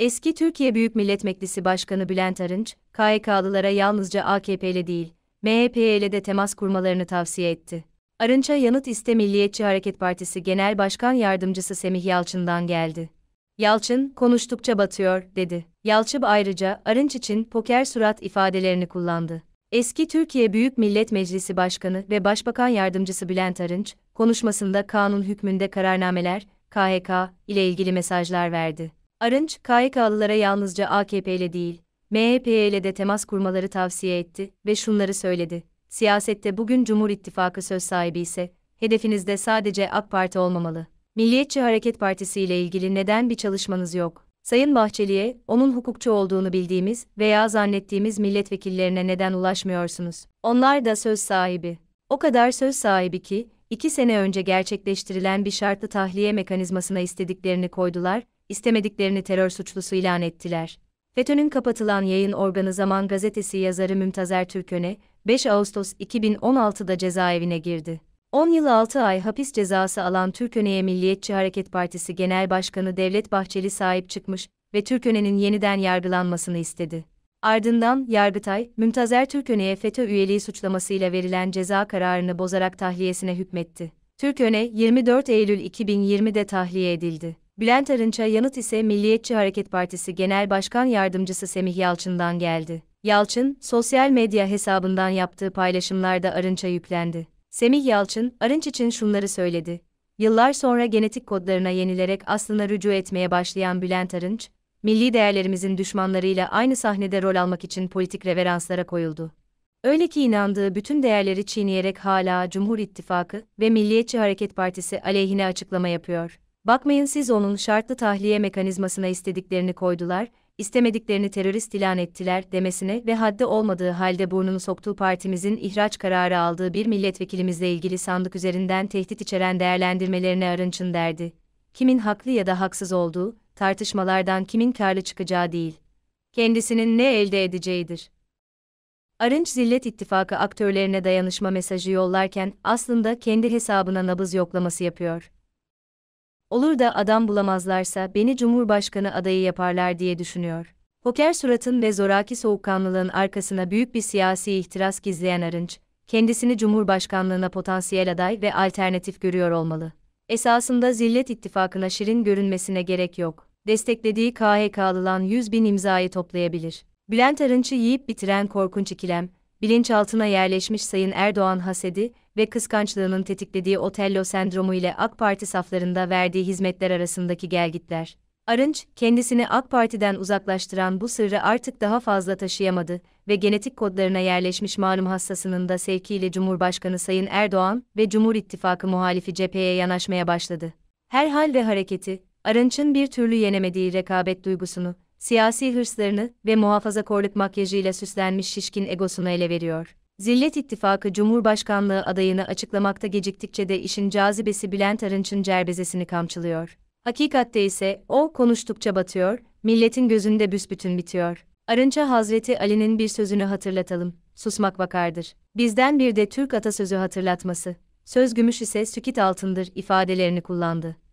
Eski Türkiye Büyük Millet Meclisi Başkanı Bülent Arınç, KYK'lılara yalnızca AKP'yle değil, MHP'yle de temas kurmalarını tavsiye etti. Arınç'a yanıt iste Milliyetçi Hareket Partisi Genel Başkan Yardımcısı Semih Yalçın'dan geldi. Yalçın, konuştukça batıyor, dedi. Yalçın ayrıca Arınç için poker surat ifadelerini kullandı. Eski Türkiye Büyük Millet Meclisi Başkanı ve Başbakan Yardımcısı Bülent Arınç, konuşmasında kanun hükmünde kararnameler, KHK ile ilgili mesajlar verdi. Arınç, KYK'lılara yalnızca AKP ile değil, MHP ile de temas kurmaları tavsiye etti ve şunları söyledi. Siyasette bugün Cumhur İttifakı söz sahibi ise, hedefinizde sadece AK Parti olmamalı. Milliyetçi Hareket Partisi ile ilgili neden bir çalışmanız yok? Sayın Bahçeli'ye, onun hukukçu olduğunu bildiğimiz veya zannettiğimiz milletvekillerine neden ulaşmıyorsunuz? Onlar da söz sahibi. O kadar söz sahibi ki, iki sene önce gerçekleştirilen bir şartlı tahliye mekanizmasına istediklerini koydular istemediklerini terör suçlusu ilan ettiler. FETÖ'nün kapatılan yayın organı Zaman Gazetesi yazarı Mümtazer Türköne, 5 Ağustos 2016'da cezaevine girdi. 10 yıl 6 ay hapis cezası alan Türköne'ye Milliyetçi Hareket Partisi Genel Başkanı Devlet Bahçeli sahip çıkmış ve Türköne'nin yeniden yargılanmasını istedi. Ardından Yargıtay, Mümtazer Türköne'ye FETÖ üyeliği suçlamasıyla verilen ceza kararını bozarak tahliyesine hükmetti. Türköne 24 Eylül 2020'de tahliye edildi. Bülent Arınç'a yanıt ise Milliyetçi Hareket Partisi Genel Başkan Yardımcısı Semih Yalçın'dan geldi. Yalçın, sosyal medya hesabından yaptığı paylaşımlarda Arınç'a yüklendi. Semih Yalçın, Arınç için şunları söyledi. Yıllar sonra genetik kodlarına yenilerek aslına rücu etmeye başlayan Bülent Arınç, milli değerlerimizin düşmanlarıyla aynı sahnede rol almak için politik reveranslara koyuldu. Öyle ki inandığı bütün değerleri çiğneyerek hala Cumhur İttifakı ve Milliyetçi Hareket Partisi aleyhine açıklama yapıyor. Bakmayın siz onun şartlı tahliye mekanizmasına istediklerini koydular, istemediklerini terörist ilan ettiler demesine ve hadde olmadığı halde burnunu soktuğu partimizin ihraç kararı aldığı bir milletvekilimizle ilgili sandık üzerinden tehdit içeren değerlendirmelerine arınçın derdi. Kimin haklı ya da haksız olduğu, tartışmalardan kimin karlı çıkacağı değil. Kendisinin ne elde edeceğidir. Arınç Zillet İttifakı aktörlerine dayanışma mesajı yollarken aslında kendi hesabına nabız yoklaması yapıyor. Olur da adam bulamazlarsa beni Cumhurbaşkanı adayı yaparlar diye düşünüyor. Poker suratın ve zoraki soğukkanlılığın arkasına büyük bir siyasi ihtiras gizleyen Arınç, kendisini Cumhurbaşkanlığına potansiyel aday ve alternatif görüyor olmalı. Esasında Zillet ittifakına şirin görünmesine gerek yok. Desteklediği KHK'lılan 100 bin imzayı toplayabilir. Bülent Arınç'ı yiyip bitiren korkunç ikilem, bilinçaltına yerleşmiş Sayın Erdoğan hasedi ve kıskançlığının tetiklediği Otello sendromu ile AK Parti saflarında verdiği hizmetler arasındaki gelgitler. Arınç, kendisini AK Parti'den uzaklaştıran bu sırrı artık daha fazla taşıyamadı ve genetik kodlarına yerleşmiş malum hassasının da sevkiyle Cumhurbaşkanı Sayın Erdoğan ve Cumhur İttifakı muhalifi cepheye yanaşmaya başladı. Her hal ve hareketi, Arınç'ın bir türlü yenemediği rekabet duygusunu, siyasi hırslarını ve muhafazakorluk makyajıyla süslenmiş şişkin egosunu ele veriyor. Zillet İttifakı Cumhurbaşkanlığı adayını açıklamakta geciktikçe de işin cazibesi Bülent Arınç'ın cerbezesini kamçılıyor. Hakikatte ise o konuştukça batıyor, milletin gözünde büsbütün bitiyor. Arınç'a Hazreti Ali'nin bir sözünü hatırlatalım. Susmak vakardır. Bizden bir de Türk atasözü hatırlatması. Söz gümüş ise sükit altındır ifadelerini kullandı.